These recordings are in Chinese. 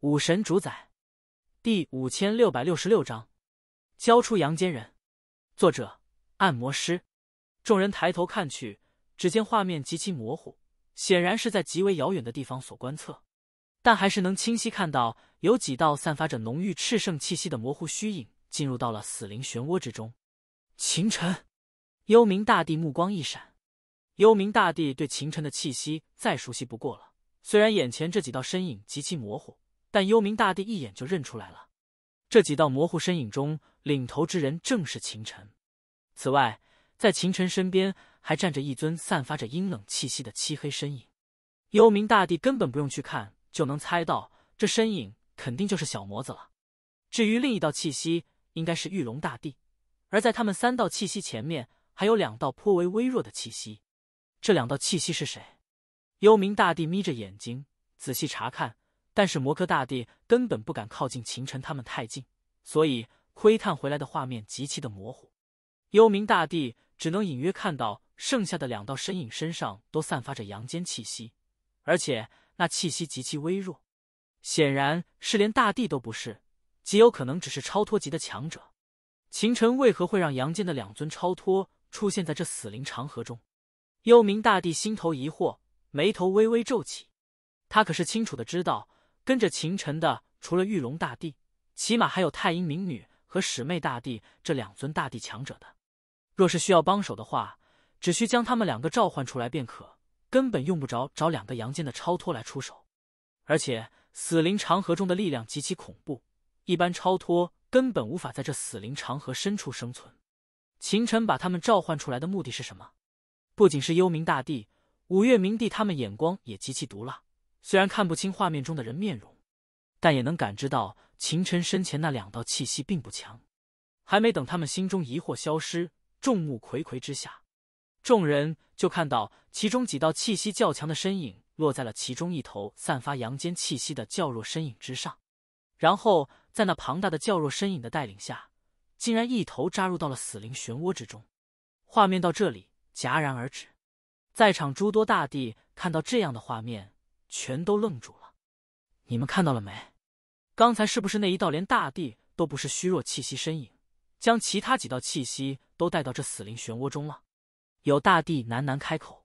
武神主宰，第五千六百六十六章，交出阳间人。作者：按摩师。众人抬头看去，只见画面极其模糊，显然是在极为遥远的地方所观测，但还是能清晰看到有几道散发着浓郁炽盛气息的模糊虚影进入到了死灵漩涡之中。秦尘，幽冥大帝目光一闪。幽冥大帝对秦尘的气息再熟悉不过了，虽然眼前这几道身影极其模糊。但幽冥大帝一眼就认出来了，这几道模糊身影中，领头之人正是秦尘。此外，在秦尘身边还站着一尊散发着阴冷气息的漆黑身影。幽冥大帝根本不用去看，就能猜到这身影肯定就是小魔子了。至于另一道气息，应该是玉龙大帝。而在他们三道气息前面，还有两道颇为微弱的气息。这两道气息是谁？幽冥大帝眯着眼睛仔细查看。但是摩柯大帝根本不敢靠近秦尘他们太近，所以窥探回来的画面极其的模糊。幽冥大帝只能隐约看到剩下的两道身影，身上都散发着阳间气息，而且那气息极其微弱，显然是连大帝都不是，极有可能只是超脱级的强者。秦尘为何会让阳间的两尊超脱出现在这死灵长河中？幽冥大帝心头疑惑，眉头微微皱起。他可是清楚的知道。跟着秦尘的，除了玉龙大帝，起码还有太阴冥女和始魅大帝这两尊大帝强者。的，若是需要帮手的话，只需将他们两个召唤出来便可，根本用不着找两个阳间的超脱来出手。而且死灵长河中的力量极其恐怖，一般超脱根本无法在这死灵长河深处生存。秦尘把他们召唤出来的目的是什么？不仅是幽冥大帝、五岳冥帝，他们眼光也极其毒辣。虽然看不清画面中的人面容，但也能感知到秦尘身前那两道气息并不强。还没等他们心中疑惑消失，众目睽睽之下，众人就看到其中几道气息较强的身影落在了其中一头散发阳间气息的较弱身影之上，然后在那庞大的较弱身影的带领下，竟然一头扎入到了死灵漩涡之中。画面到这里戛然而止，在场诸多大帝看到这样的画面。全都愣住了，你们看到了没？刚才是不是那一道连大地都不是虚弱气息身影，将其他几道气息都带到这死灵漩涡中了？有大帝喃喃开口：“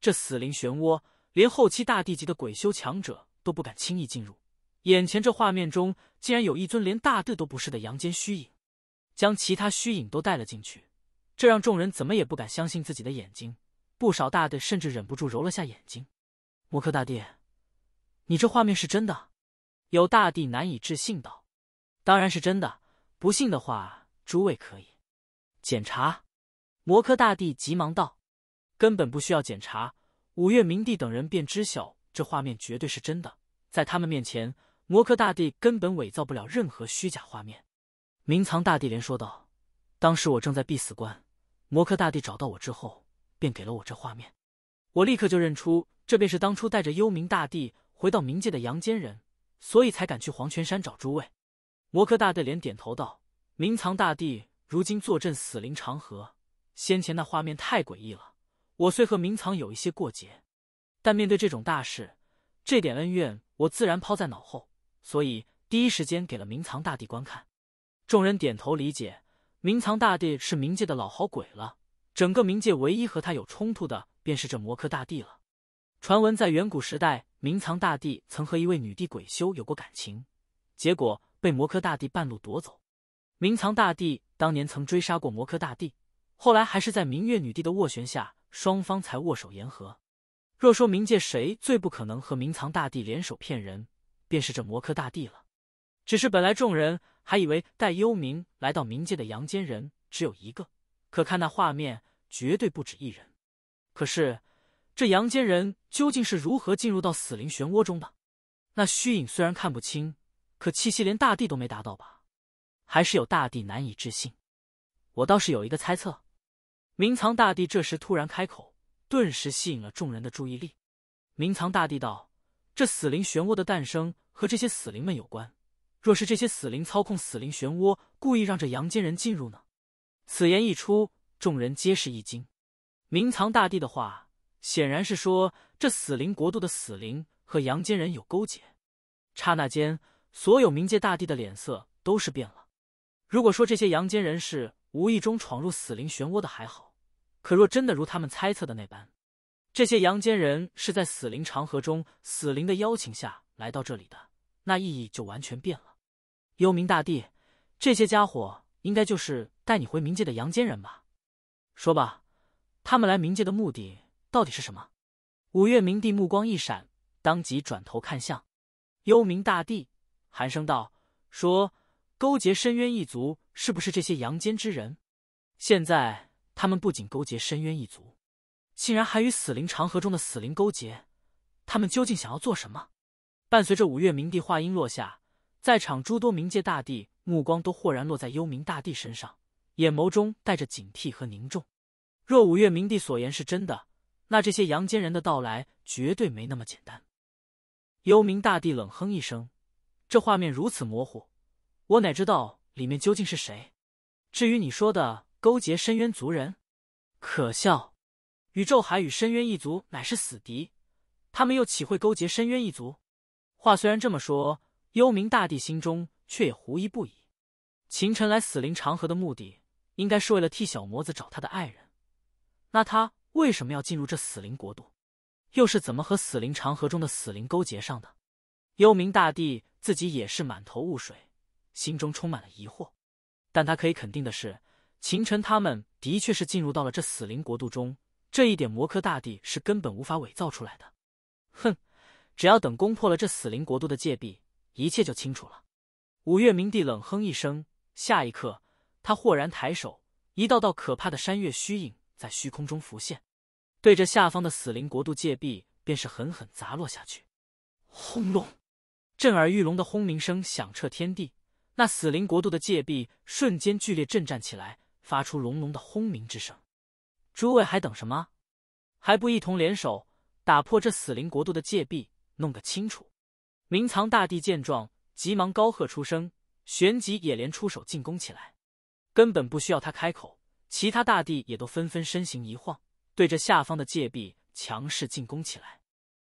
这死灵漩涡，连后期大帝级的鬼修强者都不敢轻易进入。眼前这画面中，竟然有一尊连大帝都不是的阳间虚影，将其他虚影都带了进去。这让众人怎么也不敢相信自己的眼睛，不少大帝甚至忍不住揉了下眼睛。”摩克大帝。你这画面是真的？有大帝难以置信道：“当然是真的，不信的话，诸位可以检查。”摩柯大帝急忙道：“根本不需要检查。”五岳明帝等人便知晓这画面绝对是真的，在他们面前，摩柯大帝根本伪造不了任何虚假画面。明藏大帝连说道：“当时我正在必死关，摩柯大帝找到我之后，便给了我这画面，我立刻就认出这便是当初带着幽冥大帝。”回到冥界的阳间人，所以才敢去黄泉山找诸位。摩柯大帝连点头道：“冥藏大帝如今坐镇死灵长河，先前那画面太诡异了。我虽和冥藏有一些过节，但面对这种大事，这点恩怨我自然抛在脑后，所以第一时间给了冥藏大帝观看。”众人点头理解。冥藏大帝是冥界的老好鬼了，整个冥界唯一和他有冲突的便是这摩柯大帝了。传闻在远古时代。冥藏大帝曾和一位女帝鬼修有过感情，结果被摩柯大帝半路夺走。冥藏大帝当年曾追杀过摩柯大帝，后来还是在明月女帝的斡旋下，双方才握手言和。若说冥界谁最不可能和冥藏大帝联手骗人，便是这摩柯大帝了。只是本来众人还以为带幽冥来到冥界的阳间人只有一个，可看那画面，绝对不止一人。可是。这阳间人究竟是如何进入到死灵漩涡中的？那虚影虽然看不清，可气息连大地都没达到吧？还是有大地难以置信？我倒是有一个猜测。明藏大帝这时突然开口，顿时吸引了众人的注意力。明藏大帝道：“这死灵漩涡的诞生和这些死灵们有关。若是这些死灵操控死灵漩涡，故意让这阳间人进入呢？”此言一出，众人皆是一惊。明藏大帝的话。显然是说，这死灵国度的死灵和阳间人有勾结。刹那间，所有冥界大帝的脸色都是变了。如果说这些阳间人是无意中闯入死灵漩涡的，还好；可若真的如他们猜测的那般，这些阳间人是在死灵长河中死灵的邀请下来到这里的，那意义就完全变了。幽冥大帝，这些家伙应该就是带你回冥界的阳间人吧？说吧，他们来冥界的目的。到底是什么？五岳明帝目光一闪，当即转头看向幽冥大帝，寒声道：“说勾结深渊一族，是不是这些阳间之人？现在他们不仅勾结深渊一族，竟然还与死灵长河中的死灵勾结，他们究竟想要做什么？”伴随着五岳明帝话音落下，在场诸多冥界大帝目光都豁然落在幽冥大帝身上，眼眸中带着警惕和凝重。若五岳明帝所言是真的。那这些阳间人的到来绝对没那么简单。幽冥大帝冷哼一声：“这画面如此模糊，我哪知道里面究竟是谁？”至于你说的勾结深渊族人，可笑！宇宙海与深渊一族乃是死敌，他们又岂会勾结深渊一族？话虽然这么说，幽冥大帝心中却也狐疑不已。秦尘来死灵长河的目的，应该是为了替小魔子找他的爱人。那他？为什么要进入这死灵国度？又是怎么和死灵长河中的死灵勾结上的？幽冥大帝自己也是满头雾水，心中充满了疑惑。但他可以肯定的是，秦尘他们的确是进入到了这死灵国度中，这一点摩科大帝是根本无法伪造出来的。哼，只要等攻破了这死灵国度的界壁，一切就清楚了。五岳冥帝冷哼一声，下一刻，他豁然抬手，一道道可怕的山岳虚影在虚空中浮现。对着下方的死灵国度界壁，便是狠狠砸落下去。轰隆！震耳欲聋的轰鸣声响彻天地，那死灵国度的界壁瞬间剧烈震颤起来，发出隆隆的轰鸣之声。诸位还等什么？还不一同联手打破这死灵国度的界壁，弄个清楚！明藏大帝见状，急忙高喝出声，旋即也连出手进攻起来。根本不需要他开口，其他大帝也都纷纷身形一晃。对着下方的界壁强势进攻起来，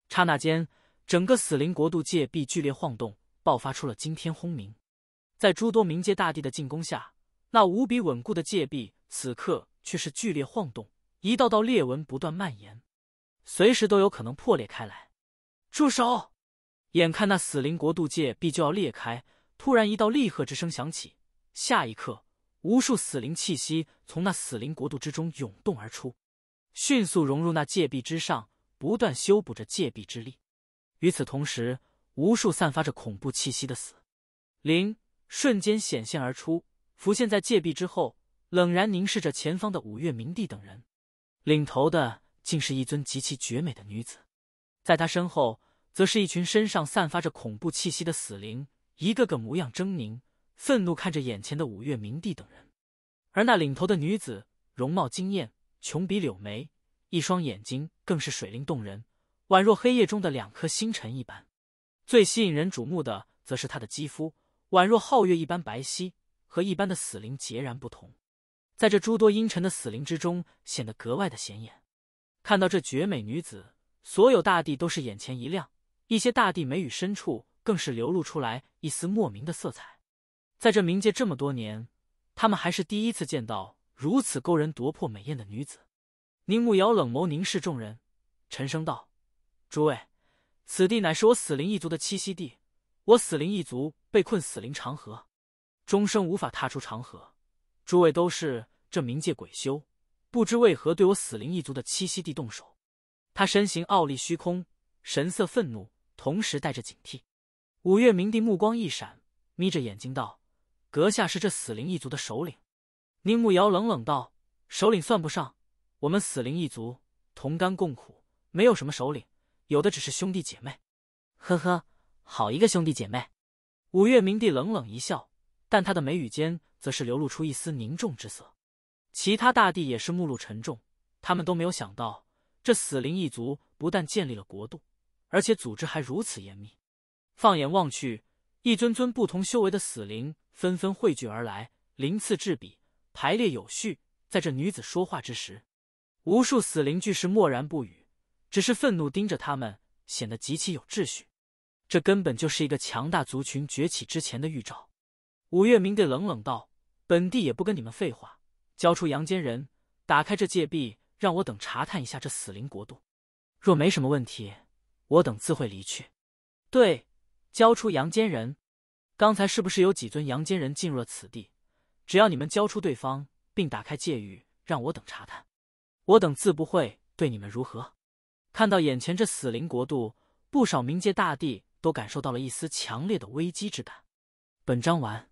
刹那间，整个死灵国度界壁剧烈晃动，爆发出了惊天轰鸣。在诸多冥界大帝的进攻下，那无比稳固的界壁此刻却是剧烈晃动，一道道裂纹不断蔓延，随时都有可能破裂开来。住手！眼看那死灵国度界壁就要裂开，突然一道厉喝之声响起，下一刻，无数死灵气息从那死灵国度之中涌动而出。迅速融入那戒壁之上，不断修补着戒壁之力。与此同时，无数散发着恐怖气息的死灵瞬间显现而出，浮现在戒壁之后，冷然凝视着前方的五岳冥帝等人。领头的竟是一尊极其绝美的女子，在她身后，则是一群身上散发着恐怖气息的死灵，一个个模样狰狞，愤怒看着眼前的五岳冥帝等人。而那领头的女子容貌惊艳。琼鼻柳眉，一双眼睛更是水灵动人，宛若黑夜中的两颗星辰一般。最吸引人瞩目的，则是她的肌肤，宛若皓月一般白皙，和一般的死灵截然不同，在这诸多阴沉的死灵之中，显得格外的显眼。看到这绝美女子，所有大地都是眼前一亮，一些大地眉宇深处更是流露出来一丝莫名的色彩。在这冥界这么多年，他们还是第一次见到。如此勾人夺魄、美艳的女子，宁慕瑶冷眸凝视众人，沉声道：“诸位，此地乃是我死灵一族的栖息地，我死灵一族被困死灵长河，终生无法踏出长河。诸位都是这冥界鬼修，不知为何对我死灵一族的栖息地动手。”他身形傲立虚空，神色愤怒，同时带着警惕。五岳冥帝目光一闪，眯着眼睛道：“阁下是这死灵一族的首领？”宁慕瑶冷冷道：“首领算不上，我们死灵一族同甘共苦，没有什么首领，有的只是兄弟姐妹。”呵呵，好一个兄弟姐妹！五岳明帝冷冷一笑，但他的眉宇间则是流露出一丝凝重之色。其他大帝也是目露沉重，他们都没有想到，这死灵一族不但建立了国度，而且组织还如此严密。放眼望去，一尊尊不同修为的死灵纷纷汇聚而来，鳞次栉比。排列有序，在这女子说话之时，无数死灵巨是默然不语，只是愤怒盯着他们，显得极其有秩序。这根本就是一个强大族群崛起之前的预兆。五月明帝冷冷道：“本帝也不跟你们废话，交出阳间人，打开这界壁，让我等查探一下这死灵国度。若没什么问题，我等自会离去。”对，交出阳间人。刚才是不是有几尊阳间人进入了此地？只要你们交出对方，并打开界域让我等查探，我等自不会对你们如何。看到眼前这死灵国度，不少冥界大帝都感受到了一丝强烈的危机之感。本章完。